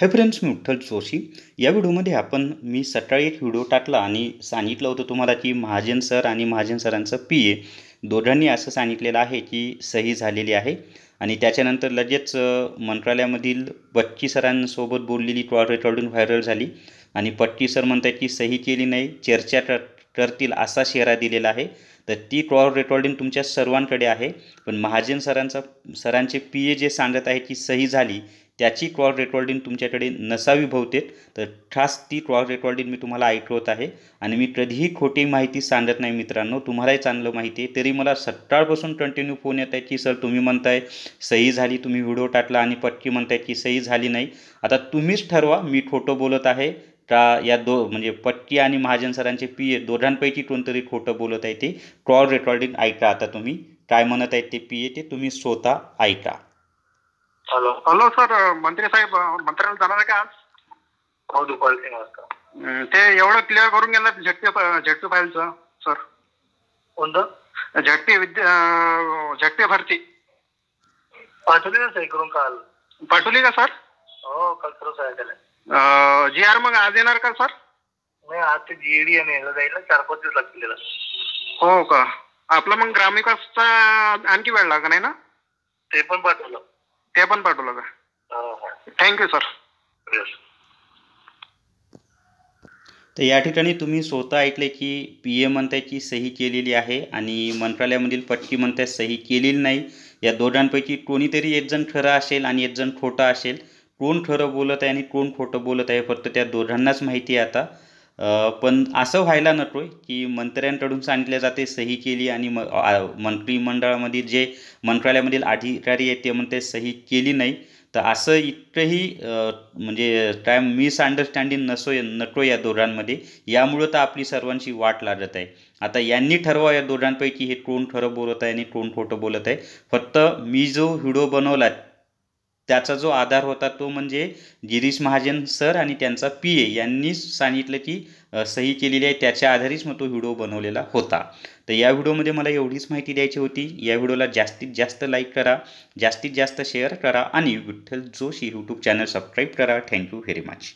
Hi friends मी उठ्ठल जोशी या व्हिडिओमध्ये आपण मी सकाळी एक व्हिडिओ टाकला आणि सांगितलं होतं तुम्हाला की महाजन सर आणि महाजन सरांचं पी ए दोघांनी असं सांगितलेलं आहे की सही झालेली आहे आणि त्याच्यानंतर लगेच मंत्रालयामधील बच्ची सरांसोबत बोललेली कॉल रेकॉर्डिंग व्हायरल झाली आणि पट्टी सर म्हणतात की सही केली नाही चर्चा करतील असा शेरा दिलेला आहे तर ती कॉल रेकॉर्डिंग तुमच्या सर्वांकडे आहे पण महाजन सरांचा सरांचे पी ए जे सांगत आहे की सही झाली त्याची क्रॉल रेकॉर्डिंग तुमच्याकडे नसावी बहुतेक तर खास ती क्रॉल रेकॉर्डिंग मी तुम्हाला ऐकवत आहे आणि मी कधीही खोटी माहिती सांगत नाही मित्रांनो तुम्हालाही चांगलं माहिती आहे तरी मला सकाळपासून कंटिन्यू फोन येत आहे की सर तुम्ही म्हणताय सही झाली तुम्ही व्हिडिओ टाकला आणि पक्की म्हणताय की सही झाली नाही आता तुम्हीच ठरवा मी खोटं बोलत आहे का या दो म्हणजे पट्टी आणि महाजन सरांचे पी ए दोघांपैकी कोणतरी खोटं बोलत आहे ते क्रॉल रेकॉर्डिंग ऐका आता तुम्ही काय म्हणत आहेत ते पी ए ते तुम्ही स्वतः ऐका हॅलो हॅलो सर मंत्री साहेब मंत्र्याला जाणार आहे का आज हो दुपारी ते एवढं क्लिअर करून गेलं झटके झटके फाईलचं सर कोणतं झटके विद्या झटते भरती पाठवली ना सही करून काल पाठवली का सर हो काल करू जी आर मग आज येणार का सर नाही आज ते जीईडी आणि जाईल चार पाच दिवस लागतील हो का आपला मग ग्रामविकासचा आणखी वेळ लागणार आहे ना ते पण पाठवलं ते पण पाठवलं का थँक्यू हो, सर हो. तर या ठिकाणी तुम्ही स्वतः ऐकले की पी ए मंत्र्याची सही केलेली आहे आणि मंत्रालयामधील पटकी मंत्र्या सही केलेली नाही या दोघांपैकी कोणीतरी एक जण खरं असेल आणि एक जण खोटं असेल कोण खरं बोलत आहे आणि कोण खोटं बोलत आहे फक्त त्या दोघांनाच माहिती आहे आता पण असं व्हायला नको की मंत्र्यांकडून सांगितले जाते सही केली आणि म मंत्रिमंडळामध्ये जे मंत्रालयामधील अधिकारी आहेत ते म्हणते सही केली नाही तर असं इतकंही म्हणजे काय मिसअंडरस्टँडिंग नसो नको या दोघांमध्ये यामुळं तर आपली सर्वांची वाट लागत आहे आता यांनी ठरवा या दोघांपैकी हे कोण खरं बोलत आहे आणि कोण खोटं बोलत आहे फक्त मी जो व्हिडिओ बनवला त्याचा जो आधार होता तो म्हणजे गिरीश महाजन सर आणि त्यांचा पी ए यांनीच सांगितलं की सही केलेली आहे त्याच्या आधारेच मग तो व्हिडिओ बनवलेला होता तर या व्हिडिओमध्ये मला एवढीच माहिती द्यायची होती या व्हिडिओला जास्तीत जास्त लाईक करा जास्तीत जास्त शेअर करा आणि Vitthal Joshi YouTube channel subscribe करा थँक्यू व्हेरी मच